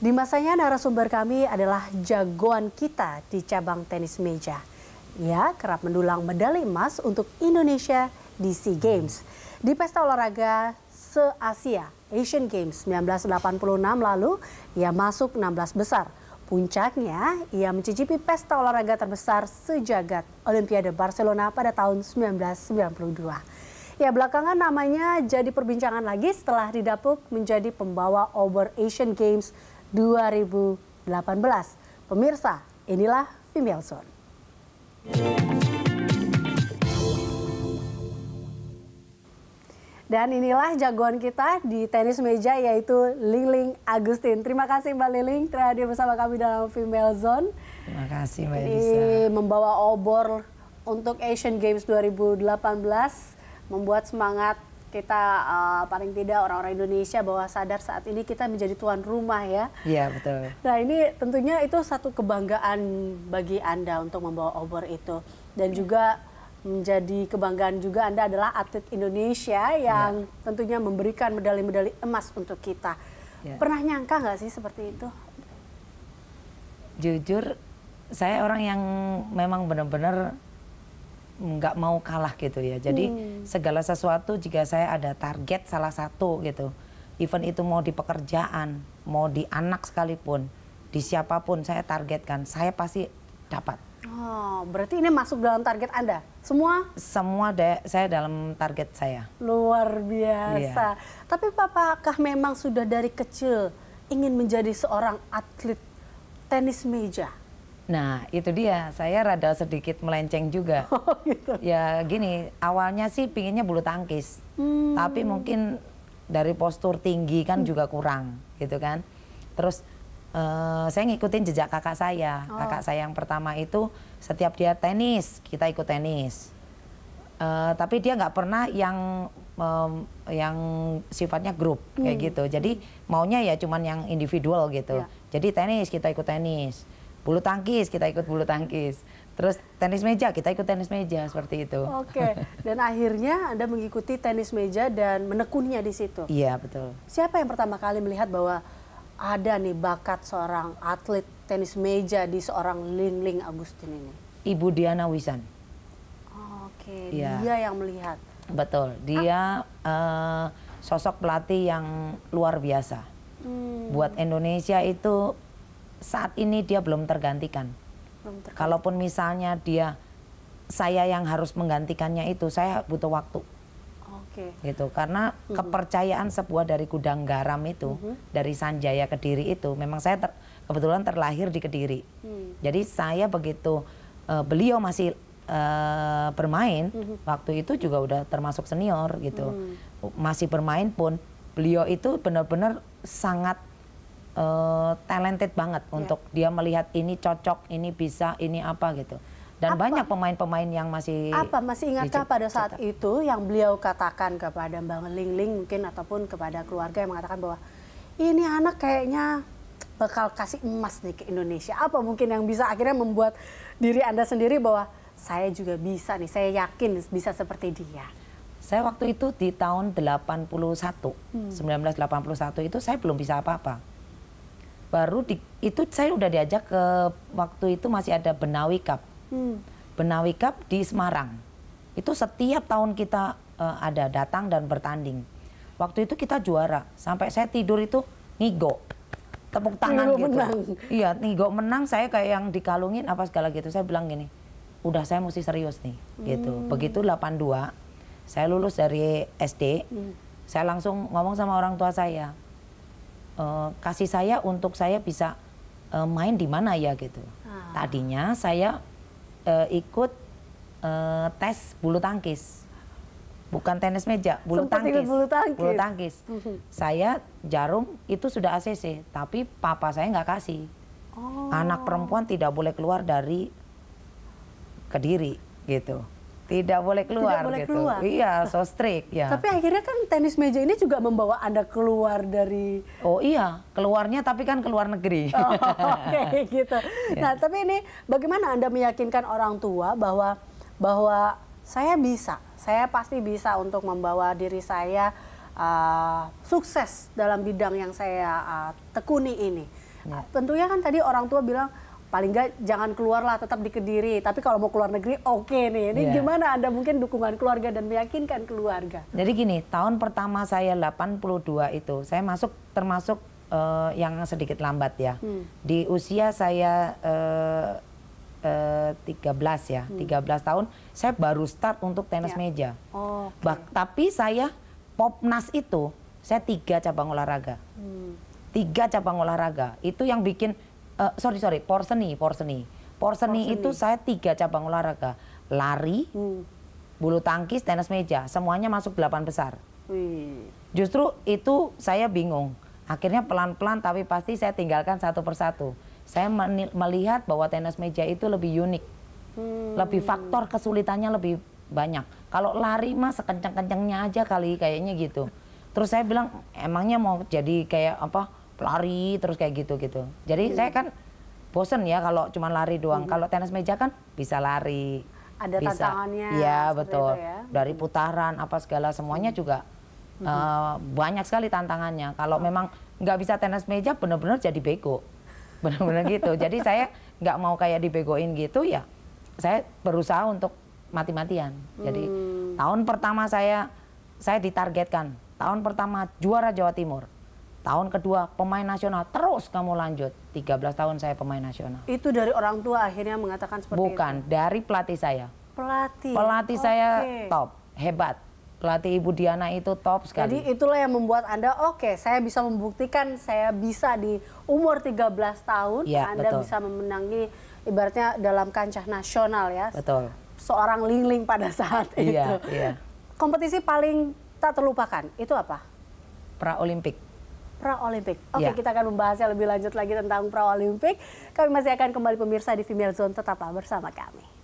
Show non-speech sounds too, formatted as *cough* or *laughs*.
Di masanya narasumber kami adalah jagoan kita di cabang tenis meja. Ia kerap mendulang medali emas untuk Indonesia di SEA Games. Di pesta olahraga se-Asia Asian Games 1986 lalu, ia masuk 16 besar. Puncaknya, ia mencicipi pesta olahraga terbesar sejagat Olimpiade Barcelona pada tahun 1992. Ya belakangan namanya jadi perbincangan lagi setelah didapuk menjadi pembawa over Asian Games 2018. Pemirsa, inilah Female Dan inilah jagoan kita di tenis meja yaitu Liling Agustin. Terima kasih Mbak Liling telah hadir bersama kami dalam Female Zone. Terima kasih Mbak Elisa. Ini membawa obor untuk Asian Games 2018 membuat semangat kita uh, paling tidak orang-orang Indonesia bahwa sadar saat ini kita menjadi tuan rumah ya. Iya betul. Nah ini tentunya itu satu kebanggaan bagi anda untuk membawa obor itu dan juga menjadi kebanggaan juga anda adalah atlet Indonesia yang ya. tentunya memberikan medali-medali emas untuk kita. Ya. Pernah nyangka nggak sih seperti itu? Jujur saya orang yang memang benar-benar nggak mau kalah gitu ya. Jadi hmm. segala sesuatu jika saya ada target salah satu gitu. Event itu mau di pekerjaan, mau di anak sekalipun, di siapapun saya targetkan, saya pasti dapat. Oh, berarti ini masuk dalam target Anda? Semua? Semua deh, saya dalam target saya. Luar biasa. Iya. Tapi apakah memang sudah dari kecil ingin menjadi seorang atlet tenis meja? Nah, itu dia. Saya rada sedikit melenceng juga. *laughs* Oh, gitu. Ya gini, awalnya sih pinginnya bulu tangkis. Hmm. Tapi mungkin dari postur tinggi kan hmm. juga kurang, gitu kan. Terus uh, saya ngikutin jejak kakak saya. Oh. Kakak saya yang pertama itu setiap dia tenis, kita ikut tenis. Uh, tapi dia nggak pernah yang um, yang sifatnya grup hmm. kayak gitu. Jadi maunya ya cuman yang individual gitu. Ya. Jadi tenis kita ikut tenis bulu tangkis kita ikut bulu tangkis terus tenis meja kita ikut tenis meja seperti itu oke dan akhirnya anda mengikuti tenis meja dan menekuninya di situ iya betul siapa yang pertama kali melihat bahwa ada nih bakat seorang atlet tenis meja di seorang Ling Ling Agustin ini Ibu Diana Wisan oke okay. ya. dia yang melihat betul dia ah. uh, sosok pelatih yang luar biasa hmm. buat Indonesia itu saat ini dia belum tergantikan. Belum tergantikan. Kalaupun misalnya dia saya yang harus menggantikannya itu, saya butuh waktu. Oke. Okay. Gitu karena mm-hmm. kepercayaan sebuah dari gudang garam itu, mm-hmm. dari Sanjaya Kediri itu, memang saya ter, kebetulan terlahir di Kediri. Mm. Jadi saya begitu uh, beliau masih uh, bermain, mm-hmm. waktu itu juga udah termasuk senior gitu, mm. masih bermain pun beliau itu benar-benar sangat uh, talented banget yeah. untuk dia melihat ini cocok, ini bisa, ini apa gitu. Dan apa? banyak pemain-pemain yang masih apa masih ingatkah pada saat cita. itu yang beliau katakan kepada Bang Lingling Ling mungkin ataupun kepada keluarga yang mengatakan bahwa ini anak kayaknya bakal kasih emas nih ke Indonesia. Apa mungkin yang bisa akhirnya membuat diri Anda sendiri bahwa saya juga bisa nih, saya yakin bisa seperti dia. Saya waktu itu di tahun 81, hmm. 1981 itu saya belum bisa apa-apa baru di, itu saya udah diajak ke waktu itu masih ada Benawi Cup. Hmm. Benawi Cup di Semarang. Itu setiap tahun kita uh, ada datang dan bertanding. Waktu itu kita juara, sampai saya tidur itu nigo. Tepuk tangan nigo gitu. Menang. Iya, nigo menang saya kayak yang dikalungin apa segala gitu. Saya bilang gini, udah saya mesti serius nih gitu. hmm. gitu. Begitu 82 saya lulus dari SD, hmm. saya langsung ngomong sama orang tua saya, Eh, kasih saya untuk saya bisa uh, main di mana ya gitu. Ah. Tadinya saya uh, ikut uh, tes bulu tangkis. Bukan tenis meja, bulu Sempat tangkis. Bulu tangkis. Bulu tangkis. Mm-hmm. saya jarum itu sudah ACC, tapi papa saya nggak kasih. Oh. Anak perempuan tidak boleh keluar dari Kediri gitu tidak boleh keluar tidak boleh gitu. keluar iya so strict ya tapi akhirnya kan tenis meja ini juga membawa anda keluar dari oh iya keluarnya tapi kan keluar negeri *laughs* oh, oke okay, gitu *laughs* iya. nah tapi ini bagaimana anda meyakinkan orang tua bahwa bahwa saya bisa saya pasti bisa untuk membawa diri saya uh, sukses dalam bidang yang saya uh, tekuni ini ya. tentunya kan tadi orang tua bilang paling nggak jangan keluarlah tetap di kediri tapi kalau mau keluar negeri oke okay nih ini yeah. gimana anda mungkin dukungan keluarga dan meyakinkan keluarga jadi gini tahun pertama saya 82 itu saya masuk termasuk uh, yang sedikit lambat ya hmm. di usia saya uh, uh, 13 ya hmm. 13 tahun saya baru start untuk tenis yeah. meja oh, okay. tapi saya popnas itu saya tiga cabang olahraga hmm. tiga cabang olahraga itu yang bikin uh, sorry sorry porseni porseni porseni itu saya tiga cabang olahraga lari hmm. bulu tangkis tenis meja semuanya masuk delapan besar Wih. justru itu saya bingung akhirnya pelan pelan tapi pasti saya tinggalkan satu persatu saya melihat bahwa tenis meja itu lebih unik hmm. lebih faktor kesulitannya lebih banyak kalau lari mah sekencang kencangnya aja kali kayaknya gitu terus saya bilang emangnya mau jadi kayak apa lari terus kayak gitu gitu. Jadi hmm. saya kan bosen ya kalau cuma lari doang. Hmm. Kalau tenis meja kan bisa lari. Ada bisa. tantangannya. Iya betul. ya. Dari hmm. putaran apa segala semuanya juga hmm. uh, banyak sekali tantangannya. Kalau oh. memang nggak bisa tenis meja benar-benar jadi bego, *laughs* Benar-benar gitu. Jadi saya nggak mau kayak dibegoin gitu ya. Saya berusaha untuk mati-matian. Jadi hmm. tahun pertama saya saya ditargetkan tahun pertama juara Jawa Timur. Tahun kedua pemain nasional terus kamu lanjut. 13 tahun saya pemain nasional. Itu dari orang tua akhirnya mengatakan seperti Bukan, itu. Bukan, dari pelatih saya. Pelatih. Pelatih okay. saya top, hebat. Pelatih Ibu Diana itu top sekali. Jadi itulah yang membuat Anda oke, okay, saya bisa membuktikan saya bisa di umur 13 tahun ya, Anda betul. bisa memenangi ibaratnya dalam kancah nasional ya. Betul. Seorang lingling pada saat iya, itu. ya. Kompetisi paling tak terlupakan itu apa? Pra Olimpik olimpik. Oke, yeah. kita akan membahasnya lebih lanjut lagi tentang olimpik. Kami masih akan kembali pemirsa di Female Zone. Tetaplah bersama kami.